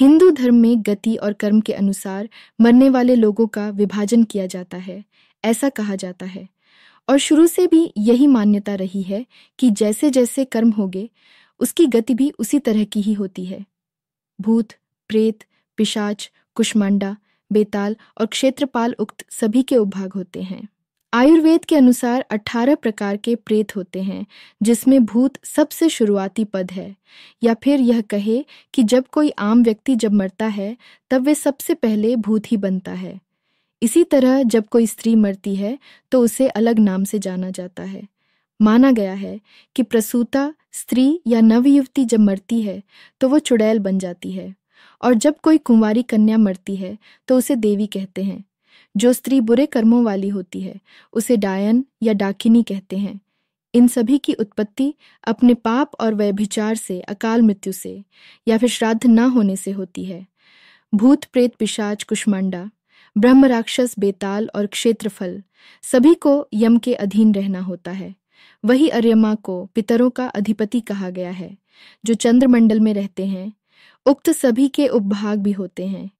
हिंदू धर्म में गति और कर्म के अनुसार मरने वाले लोगों का विभाजन किया जाता है ऐसा कहा जाता है और शुरू से भी यही मान्यता रही है कि जैसे जैसे कर्म होंगे उसकी गति भी उसी तरह की ही होती है भूत प्रेत पिशाच कुष्मांडा बेताल और क्षेत्रपाल उक्त सभी के उपभाग होते हैं आयुर्वेद के अनुसार 18 प्रकार के प्रेत होते हैं जिसमें भूत सबसे शुरुआती पद है या फिर यह कहे कि जब कोई आम व्यक्ति जब मरता है तब वे सबसे पहले भूत ही बनता है इसी तरह जब कोई स्त्री मरती है तो उसे अलग नाम से जाना जाता है माना गया है कि प्रसूता स्त्री या नवयुवती जब मरती है तो वो चुड़ैल बन जाती है और जब कोई कुंवारी कन्या मरती है तो उसे देवी कहते हैं जो स्त्री बुरे कर्मों वाली होती है उसे डायन या डाकिनी कहते हैं इन सभी की उत्पत्ति अपने पाप और व्यभिचार से अकाल मृत्यु से या फिर श्राद्ध न होने से होती है भूत प्रेत पिशाच कुष्मांडा ब्रह्म राक्षस बेताल और क्षेत्रफल सभी को यम के अधीन रहना होता है वही अर्यमा को पितरों का अधिपति कहा गया है जो चंद्रमंडल में रहते हैं उक्त सभी के उपभाग भी होते हैं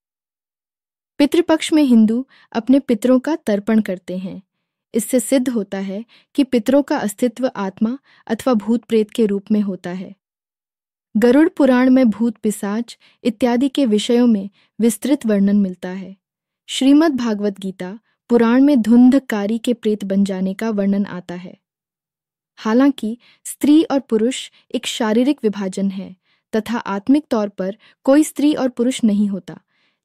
पितृपक्ष में हिंदू अपने पितरों का तर्पण करते हैं इससे सिद्ध होता है कि पितरों का अस्तित्व आत्मा अथवा भूत प्रेत के रूप में होता है गरुड़ पुराण में भूत पिसाच इत्यादि के विषयों में विस्तृत वर्णन मिलता है श्रीमद् भागवत गीता पुराण में धुंधकारी के प्रेत बन जाने का वर्णन आता है हालांकि स्त्री और पुरुष एक शारीरिक विभाजन है तथा आत्मिक तौर पर कोई स्त्री और पुरुष नहीं होता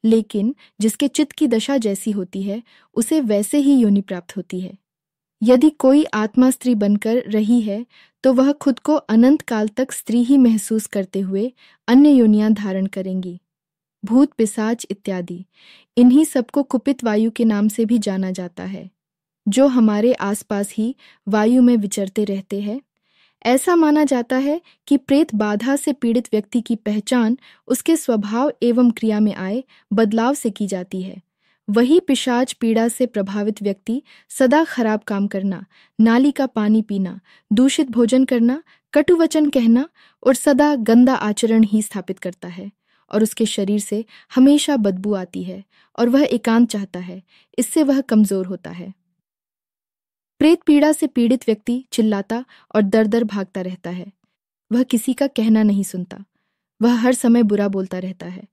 लेकिन जिसके चित्त की दशा जैसी होती है उसे वैसे ही योनि प्राप्त होती है यदि कोई आत्मा स्त्री बनकर रही है तो वह खुद को अनंत काल तक स्त्री ही महसूस करते हुए अन्य योनियां धारण करेंगी भूत पिसाच इत्यादि इन्हीं सबको कुपित वायु के नाम से भी जाना जाता है जो हमारे आसपास ही वायु में विचरते रहते हैं ऐसा माना जाता है कि प्रेत बाधा से पीड़ित व्यक्ति की पहचान उसके स्वभाव एवं क्रिया में आए बदलाव से की जाती है वही पिशाच पीड़ा से प्रभावित व्यक्ति सदा खराब काम करना नाली का पानी पीना दूषित भोजन करना कटु वचन कहना और सदा गंदा आचरण ही स्थापित करता है और उसके शरीर से हमेशा बदबू आती है और वह एकांत चाहता है इससे वह कमज़ोर होता है प्रेत पीड़ा से पीड़ित व्यक्ति चिल्लाता और दर दर भागता रहता है वह किसी का कहना नहीं सुनता वह हर समय बुरा बोलता रहता है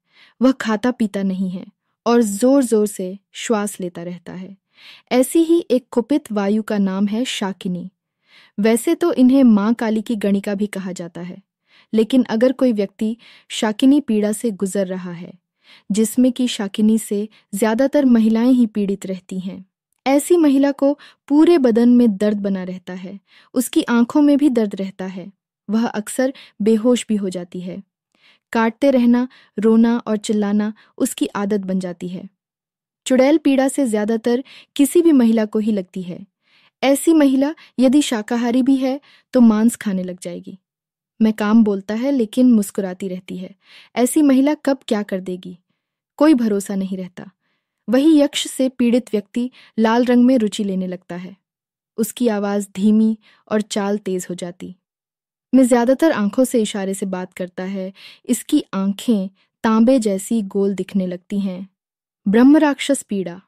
वह खाता पीता नहीं है और जोर जोर से श्वास लेता रहता है ऐसी ही एक कुपित वायु का नाम है शाकिनी वैसे तो इन्हें माँ काली की गणिका भी कहा जाता है लेकिन अगर कोई व्यक्ति शाकिनी पीड़ा से गुजर रहा है जिसमें कि शाकिनी से ज़्यादातर महिलाएं ही पीड़ित रहती हैं ऐसी महिला को पूरे बदन में दर्द बना रहता है उसकी आंखों में भी दर्द रहता है वह अक्सर बेहोश भी हो जाती है काटते रहना रोना और चिल्लाना उसकी आदत बन जाती है चुड़ैल पीड़ा से ज़्यादातर किसी भी महिला को ही लगती है ऐसी महिला यदि शाकाहारी भी है तो मांस खाने लग जाएगी मैं काम बोलता है लेकिन मुस्कुराती रहती है ऐसी महिला कब क्या कर देगी कोई भरोसा नहीं रहता वही यक्ष से पीड़ित व्यक्ति लाल रंग में रुचि लेने लगता है उसकी आवाज़ धीमी और चाल तेज हो जाती मैं ज़्यादातर आंखों से इशारे से बात करता है इसकी आंखें तांबे जैसी गोल दिखने लगती हैं ब्रह्म राक्षस पीड़ा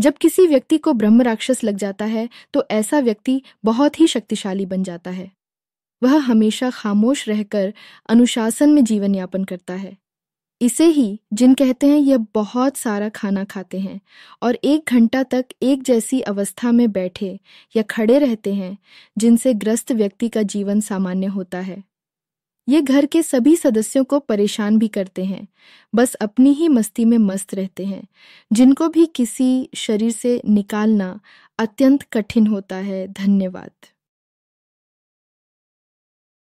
जब किसी व्यक्ति को ब्रह्म राक्षस लग जाता है तो ऐसा व्यक्ति बहुत ही शक्तिशाली बन जाता है वह हमेशा खामोश रहकर अनुशासन में जीवन यापन करता है इसे ही जिन कहते हैं यह बहुत सारा खाना खाते हैं और एक घंटा तक एक जैसी अवस्था में बैठे या खड़े रहते हैं जिनसे ग्रस्त व्यक्ति का जीवन सामान्य होता है ये घर के सभी सदस्यों को परेशान भी करते हैं बस अपनी ही मस्ती में मस्त रहते हैं जिनको भी किसी शरीर से निकालना अत्यंत कठिन होता है धन्यवाद